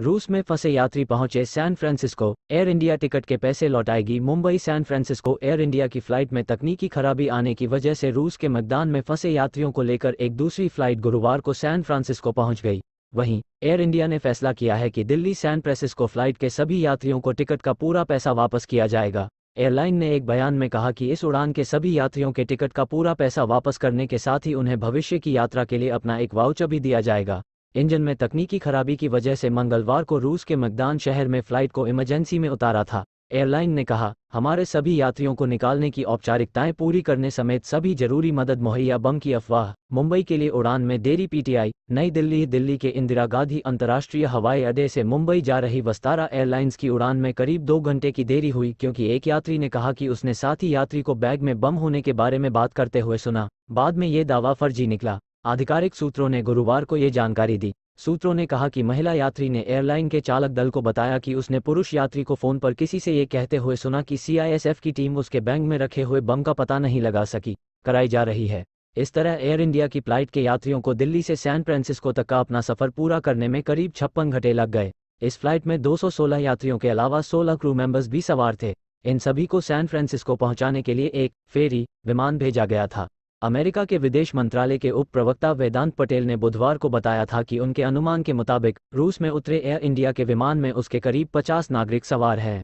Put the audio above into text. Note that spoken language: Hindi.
रूस में फंसे यात्री पहुंचे San Francisco Air India ticket के पैसे लौटाएगी Mumbai San Francisco Air India की फ्लाइट में तकनीकी खराबी आने की वजह से रूस के मैदान में फंसे यात्रियों को लेकर एक दूसरी फ्लाइट गुरुवार को सैन फ्रांसिस्को पहुंच गई वहीं एयर इंडिया ने फैसला किया है कि दिल्ली सैन फ्रांसिस्को फ्लाइट के सभी यात्रियों को टिकट का पूरा पैसा वापस किया जाएगा एयरलाइन ने एक बयान में कहा कि इस उड़ान के सभी यात्रियों के टिकट का पूरा पैसा वापस करने के साथ ही उन्हें भविष्य की यात्रा के लिए अपना एक वाउचर भी दिया जाएगा इंजन में तकनीकी खराबी की वजह से मंगलवार को रूस के मकदान शहर में फ्लाइट को इमरजेंसी में उतारा था एयरलाइन ने कहा हमारे सभी यात्रियों को निकालने की औपचारिकताएं पूरी करने समेत सभी जरूरी मदद मुहैया बम की अफवाह मुंबई के लिए उड़ान में देरी पीटीआई नई दिल्ली दिल्ली के इंदिरा गांधी अंतर्राष्ट्रीय हवाई अड्डे से मुंबई जा रही वस्तारा एयरलाइंस की उड़ान में करीब दो घंटे की देरी हुई क्योंकि एक यात्री ने कहा कि उसने साथी यात्री को बैग में बम होने के बारे में बात करते हुए सुना बाद में ये दावा फर्जी निकला आधिकारिक सूत्रों ने गुरुवार को ये जानकारी दी सूत्रों ने कहा कि महिला यात्री ने एयरलाइन के चालक दल को बताया कि उसने पुरुष यात्री को फोन पर किसी से ये कहते हुए सुना कि सीआईएसएफ की टीम उसके बैंक में रखे हुए बम का पता नहीं लगा सकी कराई जा रही है इस तरह एयर इंडिया की फ्लाइट के यात्रियों को दिल्ली से सैन फ्रांसिस्को तक का अपना सफर पूरा करने में करीब छप्पन घंटे लग गए इस फ्लाइट में 216 यात्रियों के अलावा 16 क्रू मेंबर्स भी सवार थे इन सभी को सैन फ्रांसिस्को पहुंचाने के लिए एक फेरी विमान भेजा गया था अमेरिका के विदेश मंत्रालय के उप प्रवक्ता वेदांत पटेल ने बुधवार को बताया था कि उनके अनुमान के मुताबिक रूस में उतरे एयर इंडिया के विमान में उसके करीब 50 नागरिक सवार हैं